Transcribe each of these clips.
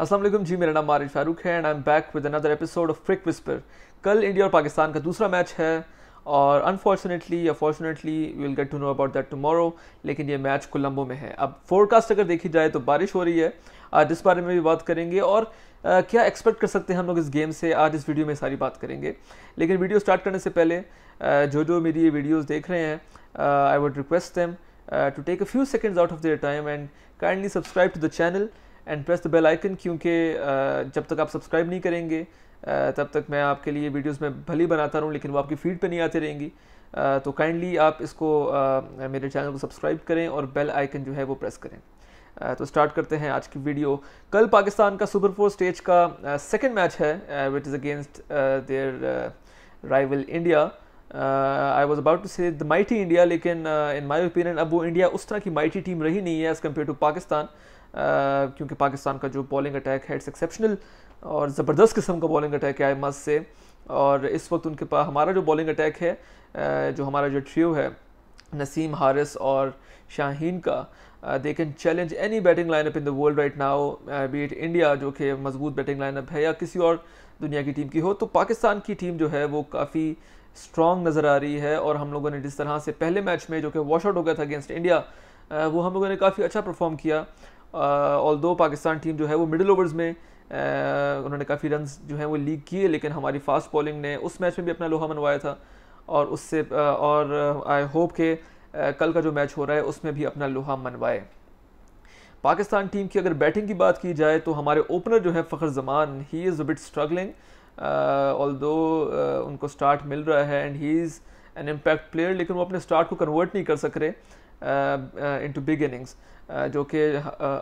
असलम जी मेरा नाम मारिफ फारूक है and I am back with another episode of crick whisper कल इंडिया और पाकिस्तान का दूसरा मैच है और अनफॉर्चुनेटली या fortunately will get to know about that tomorrow लेकिन ये मैच कोलंबो में है अब फोरकास्ट अगर देखी जाए तो बारिश हो रही है आज इस बारे में भी बात करेंगे और आ, क्या एक्सपेक्ट कर सकते हैं हम लोग इस गेम से आज इस वीडियो में सारी बात करेंगे लेकिन वीडियो स्टार्ट करने से पहले आ, जो जो मेरी ये वीडियोज़ देख रहे हैं I would request them to take a few seconds out of their time and kindly subscribe to the channel and press the bell icon क्योंकि जब तक आप सब्सक्राइब नहीं करेंगे तब तक मैं आपके लिए वीडियोस में भली बनाता रहूँ लेकिन वो आपकी फीड पे नहीं आती रहेंगी तो काइंडली आप इसको मेरे चैनल को सब्सक्राइब करें और बेल आइकन जो है वो प्रेस करें तो स्टार्ट करते हैं आज की वीडियो कल पाकिस्तान का सुपर फोर स्टेज का सेकेंड मैच है which is against their rival India I was about to say the mighty India लेकिन इन माई ओपिनियन अब वो इंडिया उस तरह की माइटी टीम रही नहीं है एज़ कम्पेयर टू पाकिस्तान क्योंकि पाकिस्तान का जो बॉलिंग अटैक है इट्स एक्सेप्शनल और ज़बरदस्त किस्म का बॉलिंग अटैक है आई से और इस वक्त उनके पास हमारा जो बॉलिंग अटैक है जो हमारा जो ट्रियो है नसीम हारिस और शाहीन का they can challenge any batting lineup in the world right now beat India जो कि मजबूत बैटिंग लाइनअप है या किसी और दुनिया की टीम की हो तो पाकिस्तान की टीम जो है वो काफ़ी स्ट्रॉन्ग नज़र आ रही है और हम लोगों ने जिस तरह से पहले मैच में जो कि वॉश आउट हो गया था अगेंस्ट इंडिया वो हम लोगों ने काफ़ी अच्छा परफॉर्म किया ऑल दो पाकिस्तान टीम जो है वो मिडिल ओवर्स में आ, उन्होंने काफ़ी रन जो है वो लीक किए लेकिन हमारी फास्ट बॉलिंग ने उस मैच में भी अपना लोहा मनवाया था और उससे और आई होप के कल का जो मैच हो रहा है उसमें भी अपना लोहा मनवाए पाकिस्तान टीम की अगर बैटिंग की बात की जाए तो हमारे ओपनर जो है Fakhar Zaman he is bit struggling although उनको स्टार्ट मिल रहा है and he is an impact player लेकिन वो अपने स्टार्ट को कन्वर्ट नहीं कर सक रहे इन टू बिग इनिंग्स जो कि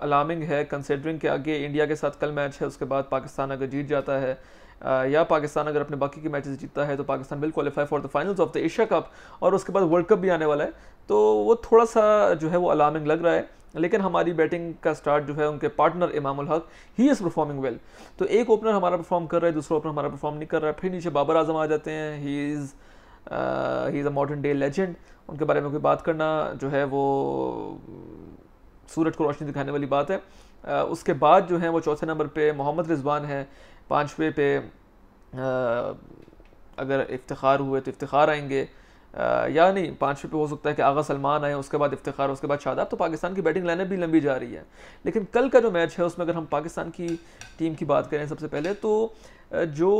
अलार्मिंग है कंसिडरिंग कि आगे इंडिया के साथ कल मैच है उसके बाद पाकिस्तान अगर जीत जाता है या पाकिस्तान अगर अपने बाकी के मैचेस जीतता है तो Pakistan will qualify for the finals of the Asia cup और उसके बाद वर्ल्ड कप भी आने वाला है तो वो थोड़ा सा जो है वो अलार्मिंग लग रहा है लेकिन हमारी बैटिंग का स्टार्ट जो है उनके पार्टनर इमामुल हक ही इज़ परफॉर्मिंग वेल तो एक ओपनर हमारा परफॉर्म कर रहा है दूसरा ओपनर हमारा परफॉर्म नहीं कर रहा है फिर नीचे बाबर आजम आ जाते हैं he is he is a modern day legend उनके बारे में कोई बात करना जो है वो सूरज को रोशनी दिखाने वाली बात है उसके बाद जो है वो चौथे नंबर पे मोहम्मद रिजवान है पाँचवें पे अगर इफ्तार हुए तो इफ्तार आएंगे आ, या नहीं पाँचवें पे हो सकता है कि आगा सलमान आए उसके बाद इफ्तार उसके बाद शादाब तो पाकिस्तान की बैटिंग लाइनअप भी लंबी जा रही है लेकिन कल का जो मैच है उसमें अगर हम पाकिस्तान की टीम की बात करें सबसे पहले तो जो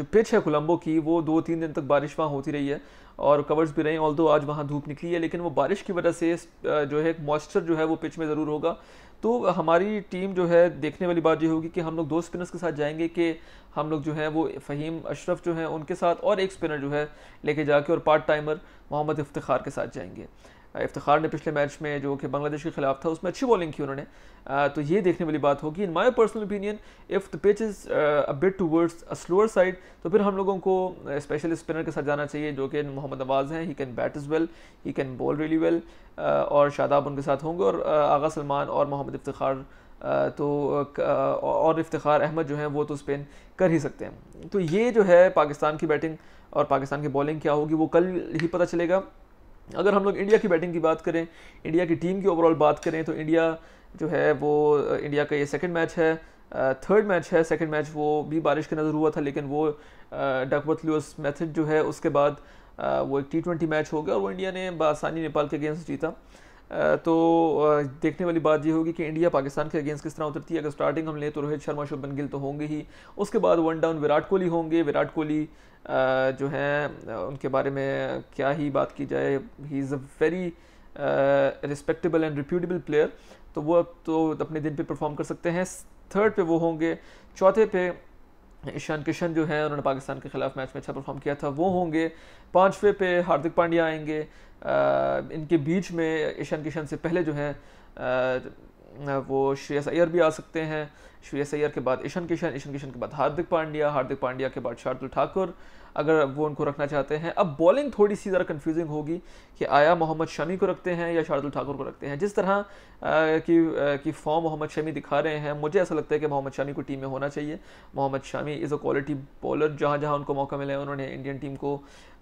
जो पिच है कोलंबो की वो दो तीन दिन तक बारिश वहाँ होती रही है और कवर्स भी रहे ऑल दो आज वहाँ धूप निकली है लेकिन वो बारिश की वजह से जो है मॉइस्चर जो है वो पिच में ज़रूर होगा तो हमारी टीम जो है देखने वाली बात ये होगी कि हम लोग दो स्पिनर्स के साथ जाएंगे कि हम लोग जो हैं वो फ़हीम अशरफ जो हैं उनके साथ और एक स्पिनर जो है लेके जाके और पार्ट टाइमर मोहम्मद इफ्तार के साथ जाएंगे इफ्तार ने पिछले मैच में जो कि बांग्लादेश के खिलाफ था उसमें अच्छी बॉलिंग की उन्होंने तो ये देखने वाली बात होगी in my personal opinion if the pitch is a bit towards a slower side तो फिर हम लोगों को स्पेशल स्पिनर के साथ जाना चाहिए जो कि मोहम्मद नवाज़ हैं he can bat is well he can bowl really well और शादाब उनके साथ होंगे और आगा सलमान और मोहम्मद इफ्तार तो और इफ्तार अहमद जो हैं वो तो स्पेन कर ही सकते हैं तो ये जो है पाकिस्तान की बैटिंग और पाकिस्तान की बॉलिंग क्या होगी वो कल ही पता चलेगा अगर हम लोग इंडिया की बैटिंग की बात करें इंडिया की टीम की ओवरऑल बात करें तो इंडिया जो है वो इंडिया का ये सेकेंड मैच है थर्ड मैच है सेकेंड मैच वो भी बारिश के नज़र हुआ था लेकिन वो डकवर्थ ल्यूस मेथड जो है उसके बाद वो एक टी ट्वेंटी मैच हो गया और वो इंडिया ने बासानी नेपाल के अगेंस्ट जीता तो देखने वाली बात ये होगी कि इंडिया पाकिस्तान के अगेंस्ट किस तरह उतरती है अगर स्टार्टिंग हम लें तो रोहित शर्मा शुभन गिल तो होंगे ही उसके बाद वन डाउन विराट कोहली होंगे विराट कोहली जो हैं उनके बारे में क्या ही बात की जाए he is a very respectable and reputable player तो वो अब तो अपने दिन पे परफॉर्म कर सकते हैं थर्ड पे वो होंगे चौथे पे ईशान किशन जो हैं उन्होंने पाकिस्तान के खिलाफ मैच में अच्छा परफॉर्म किया था वो होंगे पाँचवें पे हार्दिक पांड्या आएंगे इनके बीच में ईशान किशन से पहले जो है वो श्रेयस अय्यर भी आ सकते हैं श्रेयस अय्यर के बाद ईशान किशन ईशान किशन के बाद हार्दिक पांड्या हार्दिक पांड्या के बाद शार्दुल ठाकुर अगर वो उनको रखना चाहते हैं अब बॉलिंग थोड़ी सी ज़रा कन्फ्यूजिंग होगी कि आया मोहम्मद शमी को रखते हैं या शार्दुल ठाकुर को रखते हैं जिस तरह की फॉर्म मोहम्मद शमी दिखा रहे हैं मुझे ऐसा लगता है कि मोहम्मद शमी को टीम में होना चाहिए Mohammad Shami is a quality bowler जहाँ जहाँ उनको मौका मिला है उन्होंने इंडियन टीम को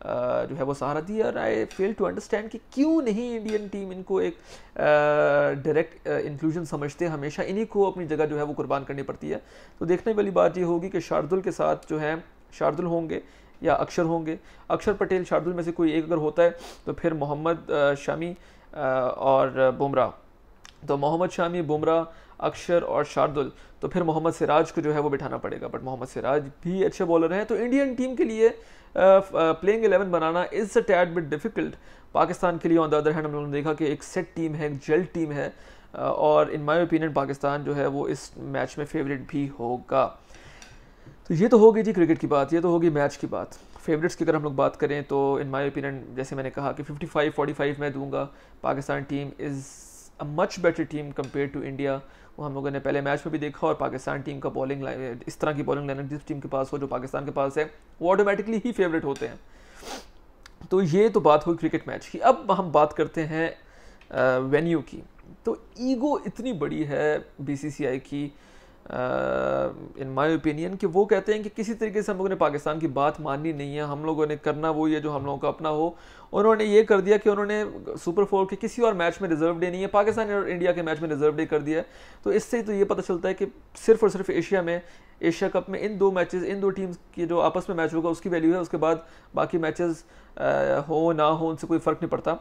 जो है वो सहारा दिया और आई फेल टू अंडरस्टैंड कि क्यों नहीं इंडियन टीम इनको एक डायरेक्ट इंक्लूजन समझते हमेशा इन्हीं को अपनी जगह जो है वो कुर्बान करनी पड़ती है तो देखने वाली बात ये होगी कि शार्दुल के साथ जो है शार्दुल होंगे या अक्षर होंगे अक्षर पटेल शार्दुल में से कोई एक अगर होता है तो फिर मोहम्मद शामी और बुमराह तो मोहम्मद शामी बुमराह अक्षर और शार्दुल तो फिर मोहम्मद सिराज को जो है वो बिठाना पड़ेगा बट मोहम्मद सिराज भी अच्छे बॉलर हैं तो इंडियन टीम के लिए प्लेइंग एलेवन बनाना is a tad bit difficult Pakistan के लिए ऑन द अदर हैंड हम लोगों ने देखा कि एक सेट टीम है एक जेल टीम है और इन माई ओपिनियन पाकिस्तान जो है वो इस मैच में फेवरेट भी होगा तो ये तो होगी जी क्रिकेट की बात ये तो होगी मैच की बात फेवरेट्स की अगर हम लोग बात करें तो इन माई ओपिनियन जैसे मैंने कहा कि 55 45 मैं दूंगा Pakistan team is a much better team compare to India वो हम लोगों ने पहले मैच में भी देखा और पाकिस्तान टीम का बॉलिंग इस तरह की बॉलिंग लाइन जिस टीम के पास हो जो पाकिस्तान के पास है वो ऑटोमेटिकली ही फेवरेट होते हैं तो ये तो बात हुई क्रिकेट मैच की अब हम बात करते हैं वेन्यू की तो ईगो इतनी बड़ी है बीसीसीआई की इन माई ओपिनियन कि वो कहते हैं कि किसी तरीके से हम लोगों ने पाकिस्तान की बात माननी नहीं है हम लोगों ने करना वो ये जो हम लोगों का अपना हो उन्होंने ये कर दिया कि उन्होंने सुपर फोर के किसी और मैच में रिजर्व डे नहीं है पाकिस्तान और इंडिया के मैच में रिजर्व डे कर दिया तो इससे तो ये पता चलता है कि सिर्फ और सिर्फ एशिया में एशिया कप में इन दो मैचेस इन दो टीम्स की जो आपस में मैच होगा उसकी वैल्यू है उसके बाद बाकी मैचेस हो ना हो उनसे कोई फ़र्क नहीं पड़ता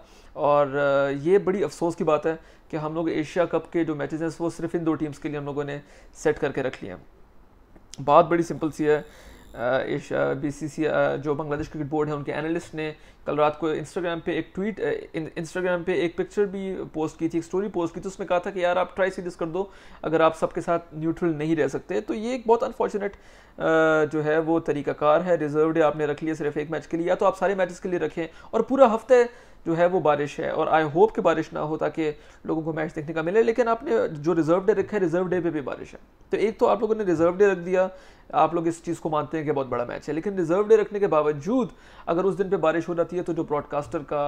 और ये बड़ी अफसोस की बात है कि हम लोग एशिया कप के जो मैचेस हैं वो सिर्फ इन दो टीम्स के लिए हम लोगों ने सेट करके रख लिए हैं बात बड़ी सिंपल सी है बी सी जो बांग्लादेश क्रिकेट बोर्ड है उनके एनालिस्ट ने कल रात को इंस्टाग्राम पे एक ट्वीट इंस्टाग्राम पे एक पिक्चर भी पोस्ट की थी एक स्टोरी पोस्ट की थी उसमें कहा था कि यार आप ट्राई सीरीज कर दो अगर आप सबके साथ न्यूट्रल नहीं रह सकते तो ये एक बहुत अनफॉर्चुनेट जो है वो तरीकाकार है रिजर्व डे आपने रख लिया सिर्फ एक मैच के लिए या तो आप सारे मैचेस के लिए रखें और पूरा हफ्ते जो है वो बारिश है और आई होप कि बारिश ना हो ताकि लोगों को मैच देखने का मिले लेकिन आपने जो रिजर्व डे रखा है रिजर्व डे पे भी बारिश है तो एक तो आप लोगों ने रिजर्व डे रख दिया आप लोग इस चीज़ को मानते हैं कि बहुत बड़ा मैच है लेकिन रिजर्व डे रखने के बावजूद अगर उस दिन पर बारिश हो जाती है तो जो ब्रॉडकास्टर का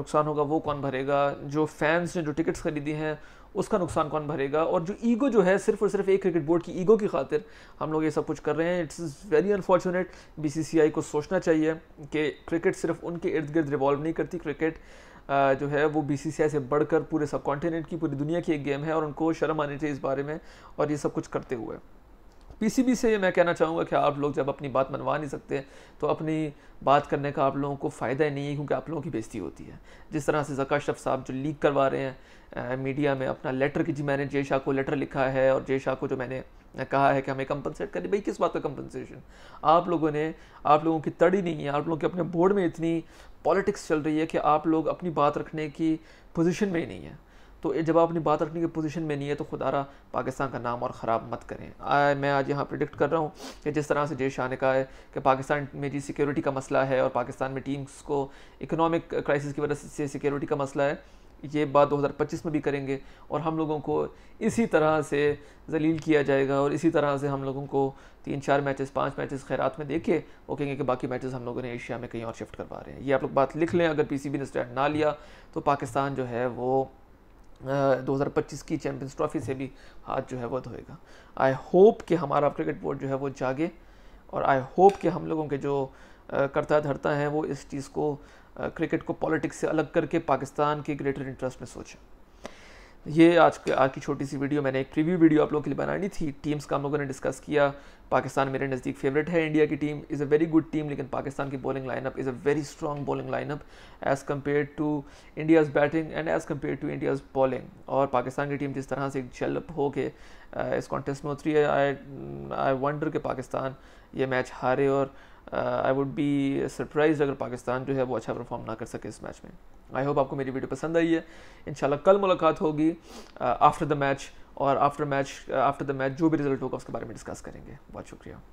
नुकसान होगा वो कौन भरेगा जो फैंस ने जो टिकट्स खरीदी हैं उसका नुकसान कौन भरेगा और जो ईगो जो है सिर्फ और सिर्फ एक क्रिकेट बोर्ड की ईगो की खातिर हम लोग ये सब कुछ कर रहे हैं इट्स वेरी अनफॉर्चुनेट बीसीसीआई को सोचना चाहिए कि क्रिकेट सिर्फ उनके इर्द गिर्द रिवॉल्व नहीं करती क्रिकेट जो है वो बी से बढ़कर पूरे सब कॉन्टीनेंट की पूरी दुनिया की एक गेम है और उनको शर्म आनी चाहिए इस बारे में और ये सब कुछ करते हुए पीसीबी से ये मैं कहना चाहूँगा कि आप लोग जब अपनी बात मनवा नहीं सकते तो अपनी बात करने का आप लोगों को फ़ायदा ही नहीं है क्योंकि आप लोगों की बेजती होती है जिस तरह से जका शफ साहब जो लीक करवा रहे हैं मीडिया में अपना लेटर की जी मैंने जय शाह को लेटर लिखा है और जय शाह को जो मैंने कहा है कि हमें कंपनसेट करें भाई किस बात का कंपनसेशन आप लोगों ने आप लोगों की तड़ी नहीं है आप लोगों के अपने बोर्ड में इतनी पॉलिटिक्स चल रही है कि आप लोग अपनी बात रखने की पोजिशन में ही नहीं है तो जब आप अपनी बात रखने की पोजीशन में नहीं है तो खुदारा पाकिस्तान का नाम और ख़राब मत करें आ, मैं आज यहाँ प्रिडिक्ट कर रहा हूँ कि जिस तरह से जय शाह ने कहा है कि पाकिस्तान में जी सिक्योरिटी का मसला है और पाकिस्तान में टीम्स को इकनॉमिक क्राइसिस की वजह से सिक्योरिटी का मसला है ये बात 2025 में भी करेंगे और हम लोगों को इसी तरह से जलील किया जाएगा और इसी तरह से हम लोगों को तीन चार मैचेस पांच मैचेस खैरात में देखे वो कहेंगे कि बाकी मैचेस हम लोगों ने एशिया में कहीं और शिफ्ट करवा रहे हैं ये आप लोग बात लिख लें अगर पीसीबी ने स्टैंड ना लिया तो पाकिस्तान जो है वो 2025 की चैंपियंस ट्रॉफी से भी हाथ जो है वो धोएगा आई होप कि हमारा क्रिकेट बोर्ड जो है वो जागे और आई होप कि हम लोगों के जो करता धरता हैं वो इस चीज़ को क्रिकेट को पॉलिटिक्स से अलग करके पाकिस्तान के ग्रेटर इंटरेस्ट में सोचें ये आज के आज की छोटी सी वीडियो मैंने एक प्रीव्यू वीडियो आप लोगों के लिए बनानी थी टीम्स का हम लोगों ने डिस्कस किया पाकिस्तान मेरे नज़दीक फेवरेट है इंडिया की team is a very good team लेकिन पाकिस्तान की bowling lineup is a very strong bowling lineup as compare to India's batting and as compare to India's bowling और पाकिस्तान की टीम जिस तरह से एक जलप हो के इस कॉन्टेस्ट में उतरी है आई आई वंडर के पाकिस्तान ये मैच हारे और आई वुड बी सरप्राइज अगर पाकिस्तान जो है वो अच्छा परफॉर्म ना कर सके इस मैच में आई होप आपको मेरी वीडियो पसंद आई है इन कल मुलाकात होगी आफ्टर द मैच और after match after the match जो भी रिजल्ट होगा उसके बारे में डिस्कस करेंगे बहुत शुक्रिया